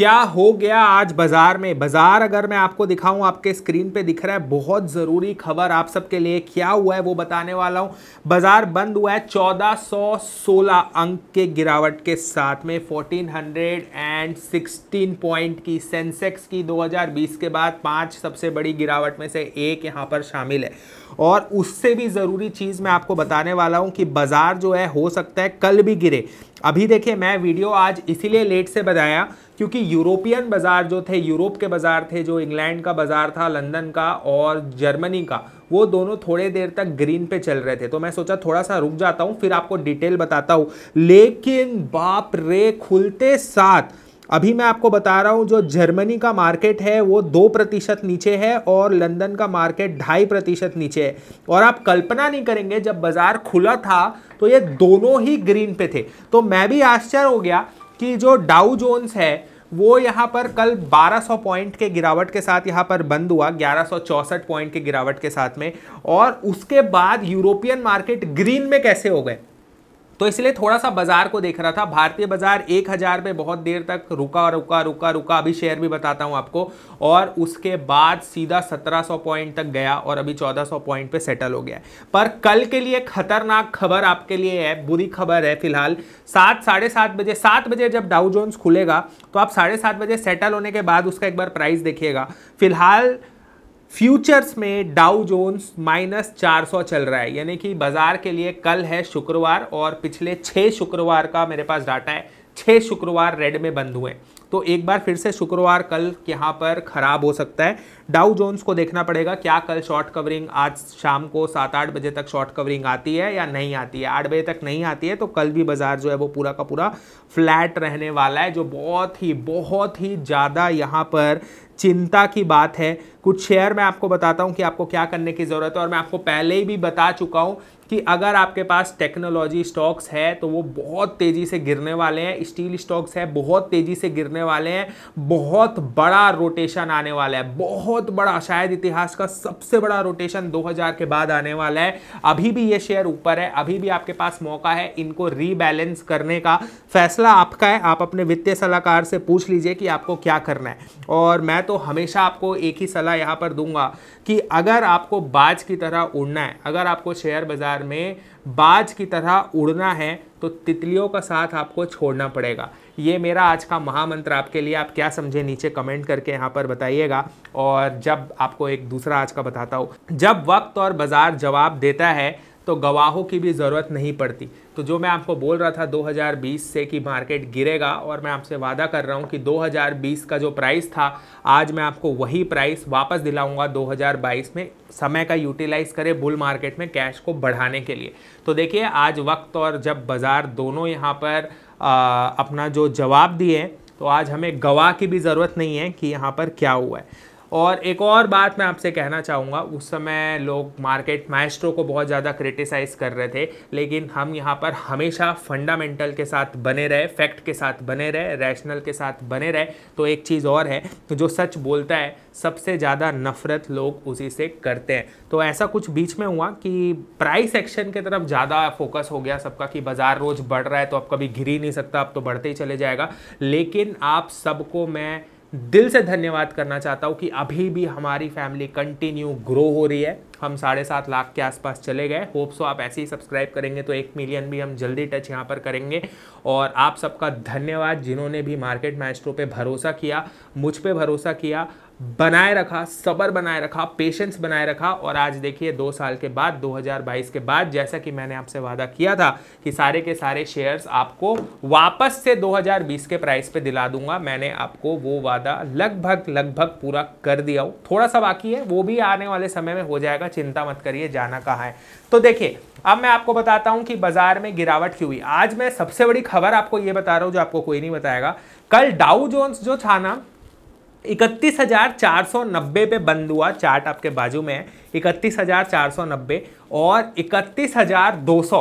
क्या हो गया आज बाजार में बाजार अगर मैं आपको दिखाऊं आपके स्क्रीन पे दिख रहा है बहुत ज़रूरी खबर आप सबके लिए क्या हुआ है वो बताने वाला हूं बाजार बंद हुआ है 1416 अंक के गिरावट के साथ में 1416 पॉइंट की सेंसेक्स की 2020 के बाद पांच सबसे बड़ी गिरावट में से एक यहां पर शामिल है और उससे भी ज़रूरी चीज़ मैं आपको बताने वाला हूँ कि बाज़ार जो है हो सकता है कल भी गिरे अभी देखिए मैं वीडियो आज इसीलिए लेट से बताया क्योंकि यूरोपियन बाज़ार जो थे यूरोप के बाज़ार थे जो इंग्लैंड का बाज़ार था लंदन का और जर्मनी का वो दोनों थोड़े देर तक ग्रीन पे चल रहे थे तो मैं सोचा थोड़ा सा रुक जाता हूँ फिर आपको डिटेल बताता हूँ लेकिन बाप रे खुलते साथ अभी मैं आपको बता रहा हूँ जो जर्मनी का मार्केट है वो दो प्रतिशत नीचे है और लंदन का मार्केट ढाई प्रतिशत नीचे है और आप कल्पना नहीं करेंगे जब बाजार खुला था तो ये दोनों ही ग्रीन पे थे तो मैं भी आश्चर्य हो गया कि जो डाउ जोन्स है वो यहाँ पर कल 1200 पॉइंट के गिरावट के साथ यहाँ पर बंद हुआ ग्यारह पॉइंट के गिरावट के साथ में और उसके बाद यूरोपियन मार्केट ग्रीन में कैसे हो गए तो इसलिए थोड़ा सा बाजार को देख रहा था भारतीय बाजार एक हज़ार पे बहुत देर तक रुका रुका रुका रुका अभी शेयर भी बताता हूं आपको और उसके बाद सीधा 1700 पॉइंट तक गया और अभी 1400 पॉइंट पे सेटल हो गया पर कल के लिए खतरनाक खबर आपके लिए है बुरी खबर है फिलहाल सात साढ़े सात बजे सात बजे जब डाउ जोन्स खुलेगा तो आप साढ़े सात बजे सेटल होने के बाद उसका एक बार प्राइस देखिएगा फिलहाल फ्यूचर्स में डाउ जोन्स माइनस सौ चल रहा है यानी कि बाजार के लिए कल है शुक्रवार और पिछले छः शुक्रवार का मेरे पास डाटा है छः शुक्रवार रेड में बंद हुए तो एक बार फिर से शुक्रवार कल यहाँ पर ख़राब हो सकता है डाउ जोन्स को देखना पड़ेगा क्या कल शॉर्ट कवरिंग आज शाम को सात आठ बजे तक शॉर्ट कवरिंग आती है या नहीं आती है आठ बजे तक नहीं आती है तो कल भी बाज़ार जो है वो पूरा का पूरा फ्लैट रहने वाला है जो बहुत ही बहुत ही ज़्यादा यहाँ पर चिंता की बात है कुछ शेयर मैं आपको बताता हूं कि आपको क्या करने की ज़रूरत है और मैं आपको पहले ही भी बता चुका हूं कि अगर आपके पास टेक्नोलॉजी स्टॉक्स है तो वो बहुत तेज़ी से गिरने वाले हैं स्टील स्टॉक्स है बहुत तेज़ी से गिरने वाले हैं बहुत बड़ा रोटेशन आने वाला है बहुत बड़ा शायद इतिहास का सबसे बड़ा रोटेशन 2000 के बाद आने वाला है अभी भी ये शेयर ऊपर है अभी भी आपके पास मौका है इनको रीबैलेंस करने का फैसला आपका है आप अपने वित्तीय सलाहकार से पूछ लीजिए कि आपको क्या करना है और मैं तो हमेशा आपको एक ही सलाह यहाँ पर दूंगा कि अगर आपको बाज की तरह उड़ना है अगर आपको शेयर बाज़ार में बाज की तरह उड़ना है तो तितलियों का साथ आपको छोड़ना पड़ेगा ये मेरा आज का महामंत्र आपके लिए आप क्या समझे नीचे कमेंट करके यहाँ पर बताइएगा और जब आपको एक दूसरा आज का बताता हूँ जब वक्त और बाज़ार जवाब देता है तो गवाहों की भी ज़रूरत नहीं पड़ती तो जो मैं आपको बोल रहा था 2020 से कि मार्केट गिरेगा और मैं आपसे वादा कर रहा हूँ कि 2020 का जो प्राइस था आज मैं आपको वही प्राइस वापस दिलाऊंगा 2022 में समय का यूटिलाइज करें बुल मार्केट में कैश को बढ़ाने के लिए तो देखिए आज वक्त और जब बाज़ार दोनों यहाँ पर आ, अपना जो जवाब दिए तो आज हमें गवाह की भी ज़रूरत नहीं है कि यहाँ पर क्या हुआ है और एक और बात मैं आपसे कहना चाहूँगा उस समय लोग मार्केट माइस्ट्रो को बहुत ज़्यादा क्रिटिसाइज़ कर रहे थे लेकिन हम यहाँ पर हमेशा फंडामेंटल के साथ बने रहे फैक्ट के साथ बने रहे रैशनल के साथ बने रहे तो एक चीज़ और है जो सच बोलता है सबसे ज़्यादा नफरत लोग उसी से करते हैं तो ऐसा कुछ बीच में हुआ कि प्राइस एक्शन के तरफ ज़्यादा फोकस हो गया सबका कि बाज़ार रोज़ बढ़ रहा है तो आप कभी घिर ही नहीं सकता आप तो बढ़ते ही चले जाएगा लेकिन आप सबको मैं दिल से धन्यवाद करना चाहता हूँ कि अभी भी हमारी फैमिली कंटिन्यू ग्रो हो रही है हम साढ़े सात लाख के आसपास चले गए होप सो आप ऐसे ही सब्सक्राइब करेंगे तो एक मिलियन भी हम जल्दी टच यहाँ पर करेंगे और आप सबका धन्यवाद जिन्होंने भी मार्केट मैस्ट्रो पे भरोसा किया मुझ पे भरोसा किया बनाए रखा सबर बनाए रखा पेशेंस बनाए रखा और आज देखिए दो साल के बाद 2022 के बाद जैसा कि मैंने आपसे वादा किया था कि सारे के सारे शेयर्स आपको वापस से 2020 के प्राइस पे दिला दूंगा मैंने आपको वो वादा लगभग लगभग पूरा कर दिया हूँ थोड़ा सा बाकी है वो भी आने वाले समय में हो जाएगा चिंता मत करिए जाना कहाँ है तो देखिए अब मैं आपको बताता हूँ कि बाजार में गिरावट क्यों हुई आज मैं सबसे बड़ी खबर आपको ये बता रहा हूँ जो आपको कोई नहीं बताएगा कल डाउ जोन्स जो था ना इकतीस हज़ार चार सौ नब्बे पे बंद हुआ चार्ट आपके बाजू में है इकतीस हज़ार चार सौ नब्बे और इकतीस हज़ार दो सौ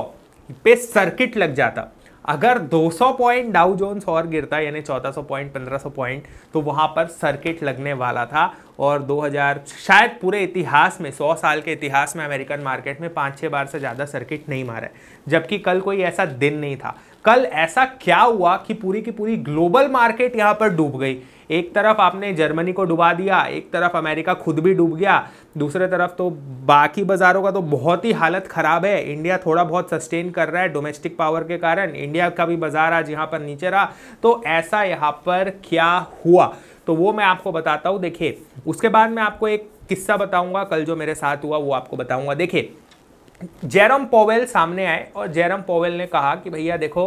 पे सर्किट लग जाता अगर 200 पॉइंट डाउ जोन्स और गिरता यानी 1400 पॉइंट 1500 पॉइंट तो वहां पर सर्किट लगने वाला था और 2000 शायद पूरे इतिहास में 100 साल के इतिहास में अमेरिकन मार्केट में पाँच छः बार से ज़्यादा सर्किट नहीं मारा है जबकि कल कोई ऐसा दिन नहीं था कल ऐसा क्या हुआ कि पूरी की पूरी ग्लोबल मार्केट यहाँ पर डूब गई एक तरफ आपने जर्मनी को डुबा दिया एक तरफ अमेरिका खुद भी डूब गया दूसरे तरफ तो बाकी बाज़ारों का तो बहुत ही हालत ख़राब है इंडिया थोड़ा बहुत सस्टेन कर रहा है डोमेस्टिक पावर के कारण इंडिया का भी बाज़ार आज यहाँ पर नीचे रहा तो ऐसा यहाँ पर क्या हुआ तो वो मैं आपको बताता हूँ देखिए उसके बाद मैं आपको एक किस्सा बताऊंगा कल जो मेरे साथ हुआ वो आपको बताऊंगा देखिए जेरम पोवेल सामने आए और जेरम पोवेल ने कहा कि भैया देखो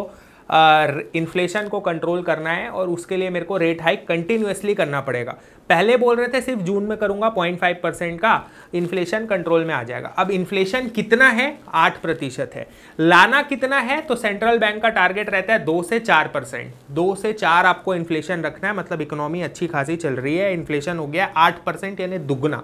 इन्फ्लेशन को कंट्रोल करना है और उसके लिए मेरे को रेट हाइक कंटिन्यूसली करना पड़ेगा पहले बोल रहे थे सिर्फ जून में करूंगा पॉइंट फाइव परसेंट का इन्फ्लेशन कंट्रोल में आ जाएगा अब इन्फ्लेशन कितना है आठ प्रतिशत है लाना कितना है तो सेंट्रल बैंक का टारगेट रहता है दो से चार परसेंट दो से चार आपको इन्फ्लेशन रखना है मतलब इकोनॉमी अच्छी खासी चल रही है इन्फ्लेशन हो गया आठ परसेंट यानी दुगना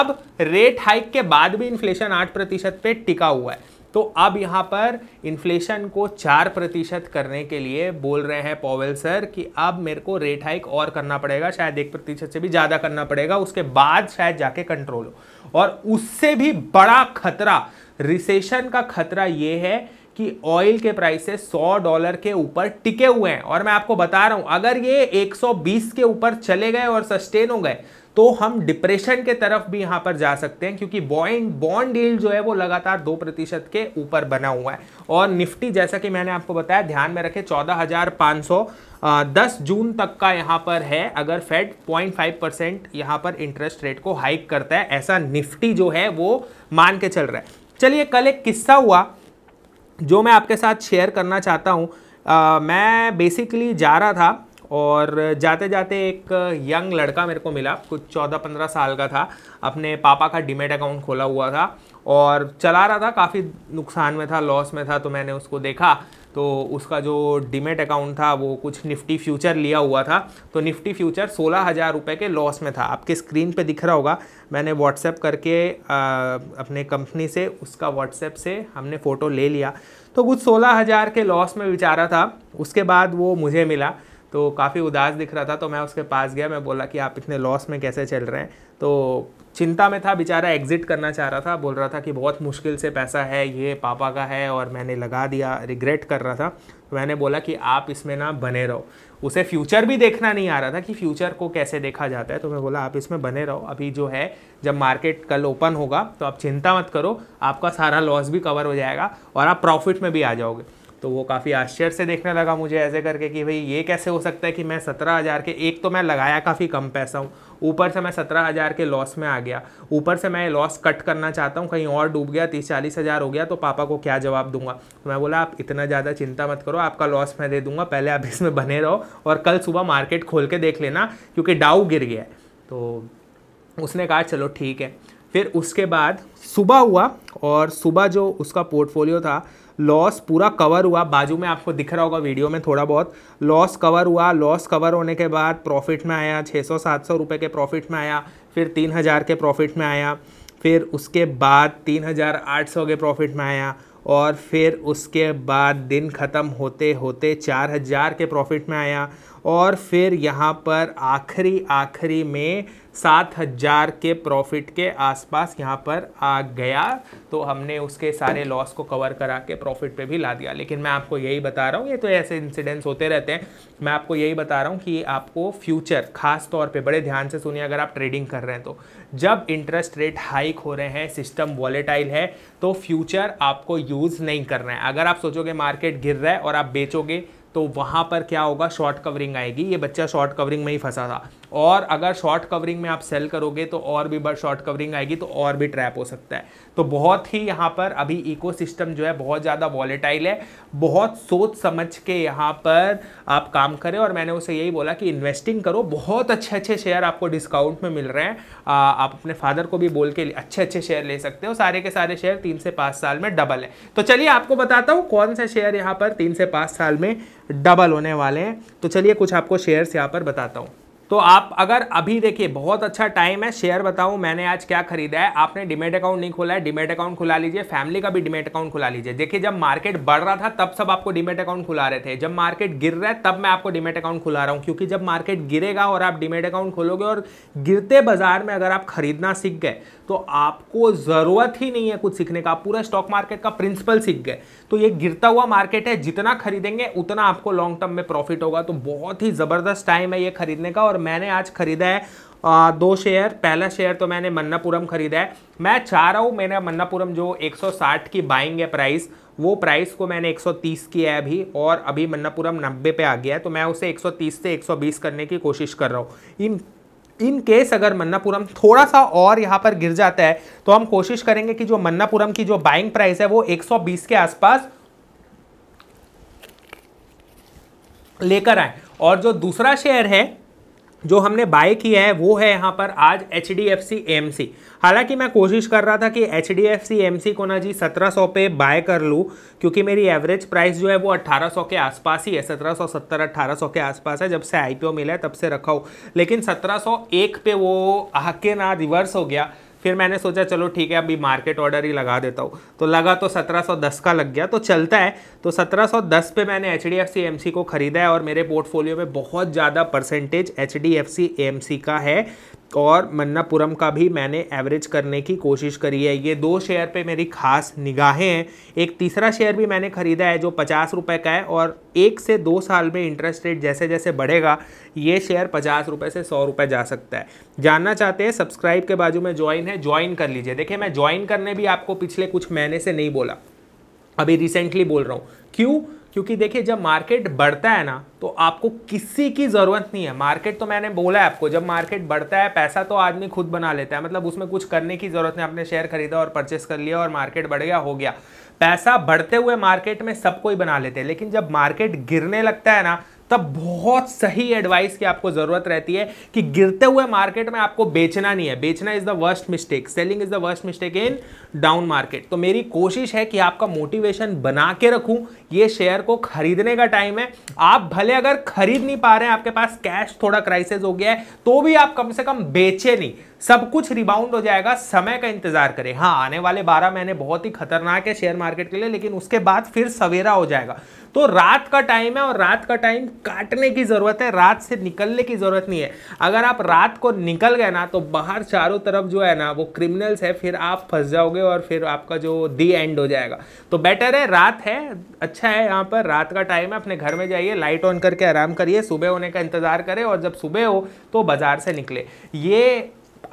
अब रेट हाइक के बाद भी इन्फ्लेशन आठ प्रतिशत पे टिका हुआ है तो अब यहाँ पर इन्फ्लेशन को चार प्रतिशत करने के लिए बोल रहे हैं पॉवेल सर कि अब मेरे को रेट हाइक और करना पड़ेगा शायद एक प्रतिशत से भी ज़्यादा करना पड़ेगा उसके बाद शायद जाके कंट्रोल हो और उससे भी बड़ा खतरा रिसेशन का खतरा ये है कि ऑयल के प्राइसेस 100 डॉलर के ऊपर टिके हुए हैं और मैं आपको बता रहा हूं अगर ये एक के ऊपर चले गए और सस्टेन हो गए तो हम डिप्रेशन के तरफ भी यहाँ पर जा सकते हैं क्योंकि बॉइंड बॉन्ड डील जो है वो लगातार दो प्रतिशत के ऊपर बना हुआ है और निफ्टी जैसा कि मैंने आपको बताया ध्यान में रखें चौदह हजार पाँच सौ दस जून तक का यहाँ पर है अगर फेड पॉइंट फाइव परसेंट यहाँ पर इंटरेस्ट रेट को हाइक करता है ऐसा निफ्टी जो है वो मान के चल रहा है चलिए कल एक किस्सा हुआ जो मैं आपके साथ शेयर करना चाहता हूँ मैं बेसिकली जा रहा था और जाते जाते एक यंग लड़का मेरे को मिला कुछ चौदह पंद्रह साल का था अपने पापा का डीमेट अकाउंट खोला हुआ था और चला रहा था काफ़ी नुकसान में था लॉस में था तो मैंने उसको देखा तो उसका जो डीमेट अकाउंट था वो कुछ निफ्टी फ्यूचर लिया हुआ था तो निफ्टी फ्यूचर सोलह हज़ार रुपये के लॉस में था आपके स्क्रीन पे दिख रहा होगा मैंने व्हाट्सएप करके आ, अपने कंपनी से उसका व्हाट्सएप से हमने फ़ोटो ले लिया तो कुछ सोलह हज़ार के लॉस में बेचारा था उसके बाद वो मुझे मिला तो काफ़ी उदास दिख रहा था तो मैं उसके पास गया मैं बोला कि आप इतने लॉस में कैसे चल रहे हैं तो चिंता में था बेचारा एग्ज़िट करना चाह रहा था बोल रहा था कि बहुत मुश्किल से पैसा है ये पापा का है और मैंने लगा दिया रिग्रेट कर रहा था तो मैंने बोला कि आप इसमें ना बने रहो उसे फ्यूचर भी देखना नहीं आ रहा था कि फ्यूचर को कैसे देखा जाता है तो मैं बोला आप इसमें बने रहो अभी जो है जब मार्केट कल ओपन होगा तो आप चिंता मत करो आपका सारा लॉस भी कवर हो जाएगा और आप प्रॉफिट में भी आ जाओगे तो वो काफ़ी आश्चर्य से देखने लगा मुझे ऐसे करके कि भाई ये कैसे हो सकता है कि मैं सत्रह हज़ार के एक तो मैं लगाया काफ़ी कम पैसा हूँ ऊपर से मैं सत्रह हज़ार के लॉस में आ गया ऊपर से मैं लॉस कट करना चाहता हूँ कहीं और डूब गया तीस चालीस हज़ार हो गया तो पापा को क्या जवाब दूंगा तो मैं बोला आप इतना ज़्यादा चिंता मत करो आपका लॉस मैं दे दूंगा पहले आप इसमें बने रहो और कल सुबह मार्केट खोल के देख लेना क्योंकि डाउ गिर गया है तो उसने कहा चलो ठीक है फिर उसके बाद सुबह हुआ और सुबह जो उसका पोर्टफोलियो था लॉस पूरा कवर हुआ बाजू में आपको दिख रहा होगा वीडियो में थोड़ा बहुत लॉस कवर हुआ लॉस कवर होने के बाद प्रॉफिट में आया 600-700 रुपए के प्रॉफिट में आया फिर 3000 के प्रॉफिट में आया फिर उसके बाद 3800 के प्रॉफिट में आया और फिर उसके बाद दिन ख़त्म होते होते 4000 के प्रॉफिट में आया और फिर यहाँ पर आखिरी आखिरी में सात हज़ार के प्रॉफिट के आसपास यहाँ पर आ गया तो हमने उसके सारे लॉस को कवर करा के प्रॉफिट पे भी ला दिया लेकिन मैं आपको यही बता रहा हूँ ये तो ऐसे इंसिडेंट्स होते रहते हैं मैं आपको यही बता रहा हूँ कि आपको फ्यूचर खास तौर पे बड़े ध्यान से सुनिए अगर आप ट्रेडिंग कर रहे हैं तो जब इंटरेस्ट रेट हाइक हो रहे हैं सिस्टम वॉलेटाइल है तो फ्यूचर आपको यूज़ नहीं करना है अगर आप सोचोगे मार्केट गिर रहा है और आप बेचोगे तो वहाँ पर क्या होगा शॉर्ट कवरिंग आएगी ये बच्चा शॉर्ट कवरिंग में ही फंसा था और अगर शॉर्ट कवरिंग में आप सेल करोगे तो और भी बड़ शॉर्ट कवरिंग आएगी तो और भी ट्रैप हो सकता है तो बहुत ही यहाँ पर अभी इकोसिस्टम जो है बहुत ज़्यादा वॉलेटाइल है बहुत सोच समझ के यहाँ पर आप काम करें और मैंने उसे यही बोला कि इन्वेस्टिंग करो बहुत अच्छे अच्छे शेयर आपको डिस्काउंट में मिल रहे हैं आप अपने फादर को भी बोल के अच्छे अच्छे शेयर ले सकते हो सारे के सारे शेयर तीन से पाँच साल में डबल है तो चलिए आपको बताता हूँ कौन सा शेयर यहाँ पर तीन से पाँच साल में डबल होने वाले हैं तो चलिए कुछ आपको शेयर्स यहाँ पर बताता हूँ तो आप अगर अभी देखिए बहुत अच्छा टाइम है शेयर बताऊं मैंने आज क्या खरीदा है आपने डिमेट अकाउंट नहीं खोला है डिमेट अकाउंट खुला लीजिए फैमिली का भी डिमेट अकाउंट खुला लीजिए देखिए जब मार्केट बढ़ रहा था तब सब आपको डिमेट अकाउंट खुला रहे थे जब मार्केट गिर रहा है तब मैं आपको डिमेट अकाउंट खुला रहा हूँ क्योंकि जब मार्केट गिरेगा और आप डिमेट अकाउंट खोलोगे और गिरते बाजार में अगर आप खरीदना सीख गए तो आपको ज़रूरत ही नहीं है कुछ सीखने का आप पूरा स्टॉक मार्केट का प्रिंसिपल सीख गए तो ये गिरता हुआ मार्केट है जितना खरीदेंगे उतना आपको लॉन्ग टर्म में प्रॉफिट होगा तो बहुत ही ज़बरदस्त टाइम है ये खरीदने का और मैंने आज खरीदा है आ, दो शेयर पहला शेयर तो मैंने मन्नापुरम खरीदा है मैं चाह रहा हूँ मेरा मन्नापुरम जो 160 की बाइंग है प्राइस वो प्राइस को मैंने 130 किया है अभी और अभी मन्नापुरम 90 पे आ गया है तो मैं उसे 130 से 120 करने की कोशिश कर रहा हूँ इन इन केस अगर मन्नापुरम थोड़ा सा और यहाँ पर गिर जाता है तो हम कोशिश करेंगे कि जो मन्नापुरम की जो बाइंग प्राइस है वो 120 के आसपास लेकर आए और जो दूसरा शेयर है जो हमने बाय किया है वो है यहाँ पर आज H D F C M C हालांकि मैं कोशिश कर रहा था कि H D F C M C को ना जी सत्रह सौ पे बाय कर लूँ क्योंकि मेरी एवरेज प्राइस जो है वो अट्ठारह सौ के आसपास ही है सत्रह सौ सत्तर अट्ठारह सौ के आसपास है जब से आई पी ओ मिला है तब से रखा हो लेकिन सत्रह सौ एक पे वो आके ना रिवर्स हो गया फिर मैंने सोचा चलो ठीक है अभी मार्केट ऑर्डर ही लगा देता हूँ तो लगा तो 1710 का लग गया तो चलता है तो 1710 पे मैंने एच डी को ख़रीदा है और मेरे पोर्टफोलियो में बहुत ज़्यादा परसेंटेज एच डी का है और मन्नापुरम का भी मैंने एवरेज करने की कोशिश करी है ये दो शेयर पे मेरी खास निगाहें हैं एक तीसरा शेयर भी मैंने ख़रीदा है जो पचास रुपये का है और एक से दो साल में इंटरेस्ट रेट जैसे जैसे बढ़ेगा ये शेयर पचास रुपये से सौ रुपये जा सकता है जानना चाहते हैं सब्सक्राइब के बाजू में ज्वाइन है ज्वाइन कर लीजिए देखिए मैं ज्वाइन करने भी आपको पिछले कुछ महीने से नहीं बोला अभी रिसेंटली बोल रहा हूँ क्यों क्योंकि देखिए जब मार्केट बढ़ता है ना तो आपको किसी की ज़रूरत नहीं है मार्केट तो मैंने बोला है आपको जब मार्केट बढ़ता है पैसा तो आदमी खुद बना लेता है मतलब उसमें कुछ करने की ज़रूरत नहीं आपने शेयर खरीदा और परचेस कर लिया और मार्केट बढ़ गया हो गया पैसा बढ़ते हुए मार्केट में सबको ही बना लेते हैं लेकिन जब मार्केट गिरने लगता है ना तब बहुत सही एडवाइस की आपको जरूरत रहती है कि गिरते हुए मार्केट में आपको बेचना नहीं है बेचना is the worst mistake selling is the worst mistake in down market तो मेरी कोशिश है कि आपका मोटिवेशन बना के रखूं ये शेयर को खरीदने का टाइम है आप भले अगर खरीद नहीं पा रहे हैं आपके पास कैश थोड़ा क्राइसिस हो गया है तो भी आप कम से कम बेचे नहीं सब कुछ रिबाउंड हो जाएगा समय का इंतजार करें हाँ आने वाले बारह महीने बहुत ही खतरनाक है शेयर मार्केट के लिए लेकिन उसके बाद फिर सवेरा हो जाएगा तो रात का टाइम है और रात का टाइम काटने की ज़रूरत है रात से निकलने की ज़रूरत नहीं है अगर आप रात को निकल गए ना तो बाहर चारों तरफ जो है ना वो क्रिमिनल्स है फिर आप फंस जाओगे और फिर आपका जो दी एंड हो जाएगा तो बेटर है रात है अच्छा है यहाँ पर रात का टाइम है अपने घर में जाइए लाइट ऑन करके आराम करिए सुबह होने का इंतज़ार करें और जब सुबह हो तो बाज़ार से निकले ये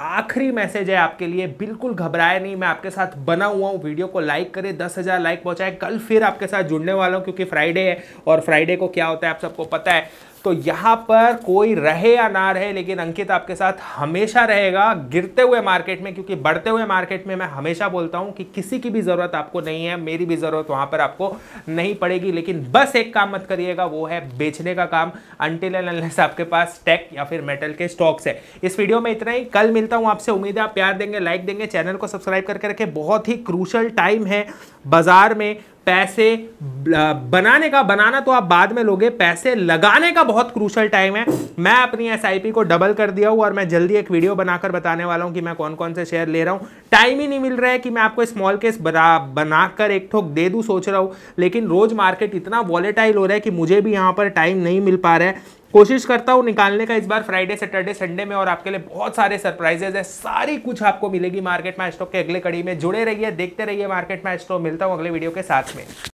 आखिरी मैसेज है आपके लिए बिल्कुल घबराए नहीं मैं आपके साथ बना हुआ हूँ वीडियो को लाइक करें दस हज़ार लाइक पहुँचाएं कल फिर आपके साथ जुड़ने वाला हूँ क्योंकि फ्राइडे है और फ्राइडे को क्या होता है आप सबको पता है तो यहां पर कोई रहे या ना रहे लेकिन अंकित आपके साथ हमेशा रहेगा गिरते हुए मार्केट में क्योंकि बढ़ते हुए मार्केट में मैं हमेशा बोलता हूं कि किसी की भी ज़रूरत आपको नहीं है मेरी भी ज़रूरत वहां पर आपको नहीं पड़ेगी लेकिन बस एक काम मत करिएगा वो है बेचने का काम अंटिल एंड अनलेस आपके पास टेक या फिर मेटल के स्टॉक्स है इस वीडियो में इतना ही कल मिलता हूँ आपसे उम्मीद है आप प्यार देंगे लाइक देंगे चैनल को सब्सक्राइब करके रखें बहुत ही क्रूशल टाइम है बाजार में पैसे बनाने का बनाना तो आप बाद में लोगे पैसे लगाने का बहुत क्रूशल टाइम है मैं अपनी एस को डबल कर दिया हूँ और मैं जल्दी एक वीडियो बनाकर बताने वाला हूँ कि मैं कौन कौन से शेयर ले रहा हूँ टाइम ही नहीं मिल रहा है कि मैं आपको स्मॉल केस बना बनाकर एक ठोक दे दूँ सोच रहा हूँ लेकिन रोज़ मार्केट इतना वॉलेटाइल हो रहा है कि मुझे भी यहाँ पर टाइम नहीं मिल पा रहा है कोशिश करता हूँ निकालने का इस बार फ्राइडे सैटरडे संडे में और आपके लिए बहुत सारे सरप्राइजेज है सारी कुछ आपको मिलेगी मार्केट मैच स्टॉक के अगले कड़ी में जुड़े रहिए देखते रहिए मार्केट मैच स्टॉक मिलता हूँ अगले वीडियो के साथ में